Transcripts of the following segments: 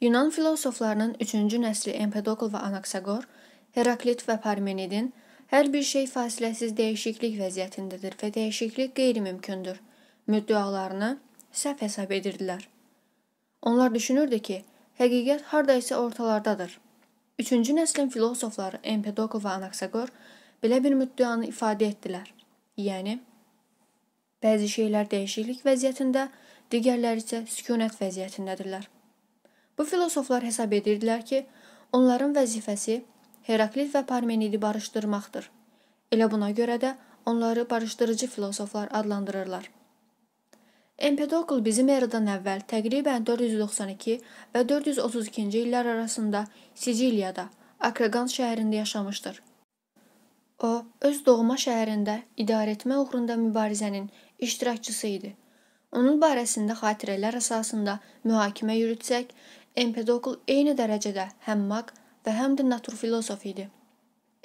Yunan filosoflarının 3-cü nəsli Empedokl və Anaksagor, Heraklit və Parmenidin hər bir şey fasiləsiz dəyişiklik vəziyyətindədir və dəyişiklik qeyri-mümkündür. Müddəalarını səhv hesab edirdilər. Onlar düşünürdü ki, həqiqət hardaysa ortalardadır. 3-cü nəslin filosofları Empedokl və Anaksagor belə bir müddəanı ifadə etdilər. Yəni bəzi şeylər dəyişiklik vəziyyətində, digərləri isə sükunət vəziyyətindədirlər. Bu filosoflar hesab edirdilər ki, onların vəzifəsi Heraklit və Parmenidi barışdırmaqdır. Elə buna görə də onları barışdırıcı filosoflar adlandırırlar. Empedokl bizim eradan əvvəl təqribən 492 və 432-ci illər arasında Siciliyada, Akragan şəhərində yaşamışdır. O, öz doğma şəhərində idarəetmə uğrunda mübarizənin iştirakçısı idi. Onun barəsində xatirələr əsasında mühakimə yürütsək, Empedokl eyni dərəcədə həm maq və həm də naturfilosof idi.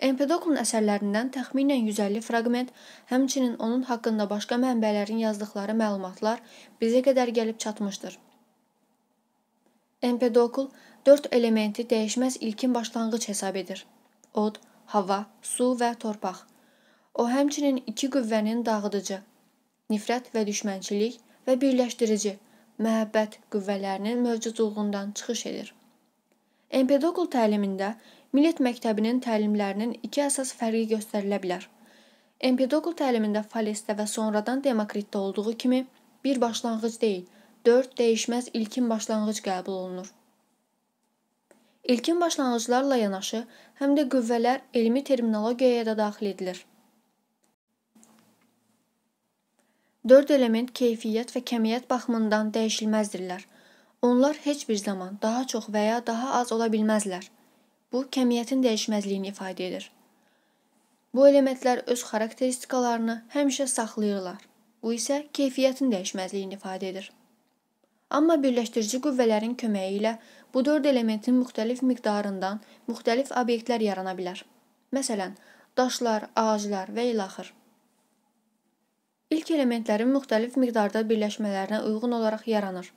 Empedoklun əsərlərindən təxminən 150 fraqment, həmçinin onun haqqında başqa mənbələrin yazdıqları məlumatlar bizə qədər gəlib çatmışdır. Empedokl 4 elementi dəyişməz ilkin başlanğıc hesab edir. Od, hava, su və torpaq. O həmçinin iki qüvvənin dağıdıcı, nifrət və düşmənçilik və birləşdirici məhəbbət qüvvələrinin mövcudluğundan çıxış edir. Empedokl təlimində Millət məktəbinin təlimlərinin iki əsas fərqi göstərilə bilər. Empedokl təlimində Falesdə və sonradan Demokritdə olduğu kimi bir başlanğıc deyil, 4 dəyişməz ilkin başlanğıc qəbul olunur. İlkin başlanğıclarla yanaşı həm də qüvvələr elmi terminologiyaya da daxil edilir. Dörd element keyfiyyət və kəmiyyət baxımından dəyişilməzdirlər. Onlar heç bir zaman daha çox və ya daha az ola bilməzlər. Bu kəmiyyətin dəyişməzliyini ifadə edir. Bu elementlər öz xarakteristikalarını həmişə saxlayırlar. Bu isə keyfiyyətin dəyişməzliyini ifadə edir. Amma birləşdirici qüvvələrin köməyi ilə bu dörd elementin müxtəlif miqdarından müxtəlif obyektlər yarana bilər. Məsələn, daşlar, ağaclar və ilaxır. İlk elementlərin müxtəlif miqdarda birləşmələrinə uyğun olaraq yaranır.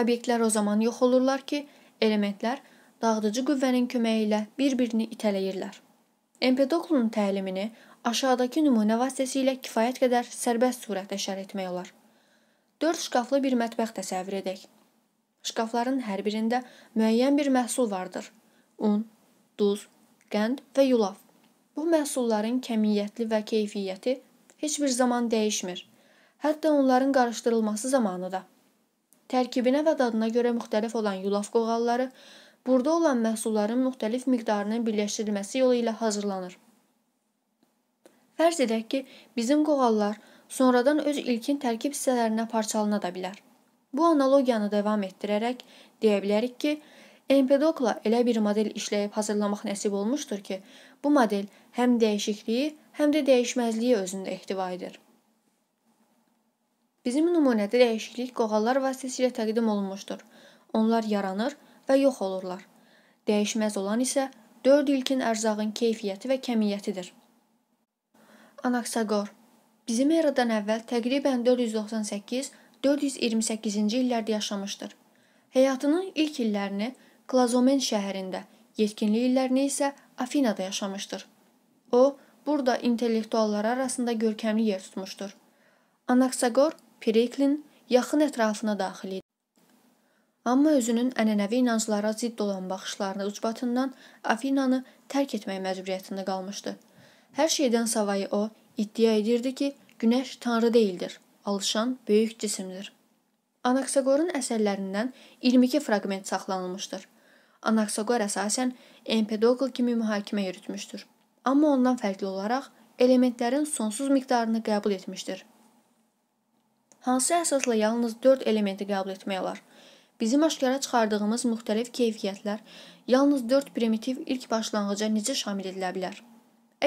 Obyektlər o zaman yox olurlar ki, elementlər dağıdıcı qüvvənin köməyi ilə bir-birini itələyirlər. Empedoklunun təlimini aşağıdakı nümunə vasitəsilə kifayət qədər sərbəst surətdə şərh etmək olar. 4 şkaflı bir mətbəx təsəvvür edək. Şkafların hər birində müəyyən bir məhsul vardır. Un, duz, qənd və yulaf. Bu məhsulların kəmiyyətli və keyfiyyəti heç bir zaman dəyişmir. Hətta onların qarışdırılması zamanı da. Tərkibinə və dadına görə müxtəlif olan yulaf qoğalları burada olan məhsulların müxtəlif miqdarının birləşdirilməsi yolu ilə hazırlanır. Fərz edək ki, bizim qoğallar sonradan öz ilkin tərkib hissələrinə parçalana da bilər. Bu analogiyanı davam etdirərək deyə bilərik ki, Empedokla elə bir model işləyib hazırlamaq nəsib olmuşdur ki, bu model həm dəyişikliyi, həm də dəyişməzliyi özündə ehtiva edir. Bizim nümunədə dəyişiklik qoğallar vasitəsilə təqdim olunmuşdur. Onlar yaranır və yox olurlar. Dəyişməz olan isə 4 ilkin ərzağın keyfiyyəti və kəmiyyətidir. Anaksagor bizim eradan əvvəl təqribən 498-428-ci illərdə yaşamışdır. Həyatının ilk illərini Klazomen şəhərində, yetkinlik illərini isə Afinada yaşamışdır. O, burada intellektuallar arasında görkəmli yer tutmuşdur. Anaksagor Periklin yaxın ətrafına daxil idi. Amma özünün ənənəvi inanclara zidd olan baxışlarını ucbatından Afinanı tərk etmək məcburiyyətində qalmışdı. Hər şeydən savayı o iddia edirdi ki, günəş tanrı deyildir, alışan böyük cisimdir. Anaksagorun əsərlərindən 22 fraqment saxlanılmışdır. Anaksaqor əsasən Empedokl kimi mühakimə yürütmüşdür. Amma ondan fərqli olaraq elementlərin sonsuz miqdarını qəbul etmişdir. Hansı əsasla yalnız 4 elementi qəbul etmək olar? Bizim aşkara çıxardığımız müxtəlif keyfiyyətlər yalnız 4 primitiv ilk başlanğıca necə şamil edilə bilər?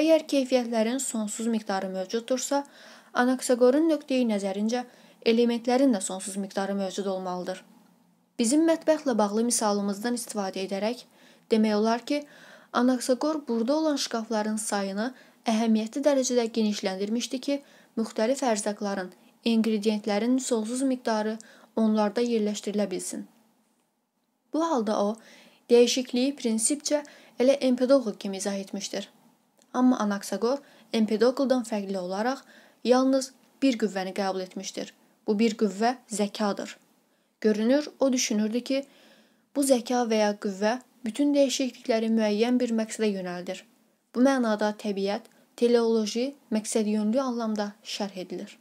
Əgər keyfiyyətlərin sonsuz miqdarı mövcuddursa, Anaksaqorun nöqteyi nəzərincə elementlərin də sonsuz miqdarı mövcud olmalıdır. Bizim mətbəxlə bağlı misalımızdan istifadə edərək demək olar ki, Anaksagor burada olan şkafların sayını əhəmiyyətli dərəcədə genişləndirmişdi ki, müxtəlif ərzaqların, inqridiyentlərin sonsuz miqdarı onlarda yerləşdirilə bilsin. Bu halda o, dəyişikliyi prinsipcə elə Empedokl kimi izah etmişdir. Amma Anaksagor Empedokldan fərqli olaraq yalnız bir qüvvəni qəbul etmişdir. Bu bir qüvvə zəkadır. Görünür, o düşünürdü ki, bu zəka və ya qüvvə bütün dəyişiklikləri müəyyən bir məqsədə yönəldir. Bu mənada təbiət, teleoloji məqsədyönlü anlamda şərh edilir.